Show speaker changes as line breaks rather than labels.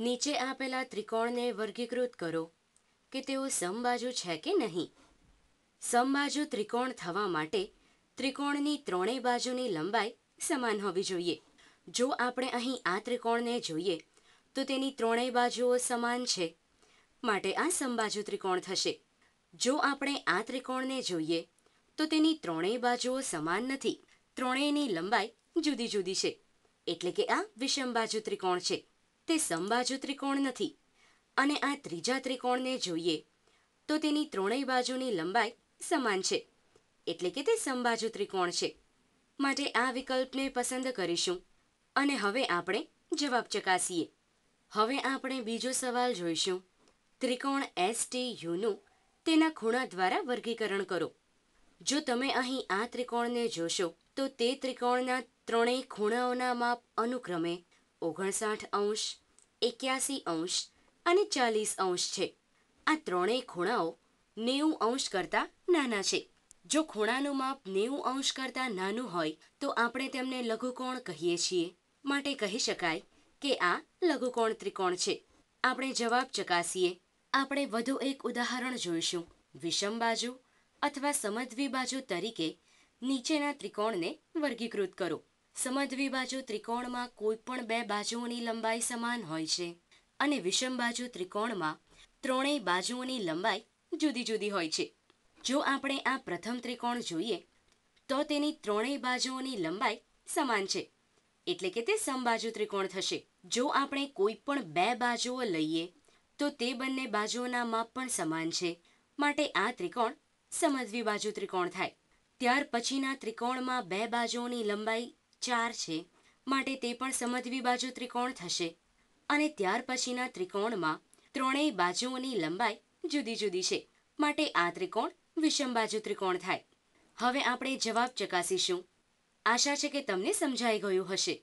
નીચે આપેલા ત્રિકોણને વર્ગીકૃત કરો કે તેઓ સમબાજુ છે કે નહીં સમબાજુ ત્રિકોણ થવા માટે ત્રિકોણની ત્રણેય બાજુની લંબાઈ સમાન હોવી જોઈએ જો આપણે અહીં આ ત્રિકોણને જોઈએ તો તેની ત્રણેય બાજુઓ સમાન છે માટે આ સમબાજુ ત્રિકોણ થશે જો આપણે આ ત્રિકોણને જોઈએ તો તેની ત્રણેય બાજુઓ સમાન નથી ત્રણેયની લંબાઈ જુદી જુદી છે એટલે કે આ વિષમબાજુ ત્રિકોણ છે તે સમબાજુ ત્રિકોણ નથી અને આ ત્રીજા ત્રિકોણને જોઈએ તો તેની ત્રણેય બાજુની લંબાઈ સમાન છે એટલે કે તે સમબાજુ ત્રિકોણ છે માટે આ વિકલ્પને પસંદ કરીશું અને હવે આપણે જવાબ ચકાસીએ હવે આપણે બીજો સવાલ જોઈશું ત્રિકોણ એસ ટી યુનું તેના ખૂણા દ્વારા વર્ગીકરણ કરો જો તમે અહીં આ ત્રિકોણને જોશો તો તે ત્રિકોણના ત્રણેય ખૂણાઓના માપ અનુક્રમે ઓગણસાઠ અંશ એક્યાસી અંશ અને ચાલીસ અંશ છે આ ત્રણેય ખૂણાઓ નેવું અંશ કરતાં નાના છે જો ખૂણાનું માપ નેવું અંશ કરતાં નાનું હોય તો આપણે તેમને લઘુકોણ કહીએ છીએ માટે કહી શકાય કે આ લઘુકોણ ત્રિકોણ છે આપણે જવાબ ચકાસીએ આપણે વધુ એક ઉદાહરણ જોઈશું વિષમ બાજુ અથવા સમદ્વી બાજુ તરીકે નીચેના ત્રિકોણને વર્ગીકૃત કરો બાજુ ત્રિકોણમાં કોઈપણ બે બાજુઓની લંબાઈ સમાન હોય છે અને વિષમ બાજુ ત્રિકોણમાં ત્રણેય બાજુઓની લંબાઈ જુદી જુદી હોય છે જો આપણે આ પ્રથમ ત્રિકોણ જોઈએ તો તેની ત્રણેય બાજુઓની લંબાઈ સમાન છે એટલે કે તે સમબાજુ ત્રિકોણ થશે જો આપણે કોઈ પણ બે બાજુઓ લઈએ તો તે બંને બાજુઓના માપ પણ સમાન છે માટે આ ત્રિકોણ બાજુ ત્રિકોણ થાય ત્યાર પછીના ત્રિકોણમાં બે બાજુઓની લંબાઈ ચાર છે માટે તે પણ સમદ્વી બાજુ ત્રિકોણ થશે અને ત્યાર પછીના ત્રિકોણમાં ત્રણેય બાજુઓની લંબાઈ જુદી જુદી છે માટે આ ત્રિકોણ વિષમ બાજુ ત્રિકોણ થાય હવે આપણે જવાબ ચકાસીશું આશા છે કે તમને સમજાઈ ગયું હશે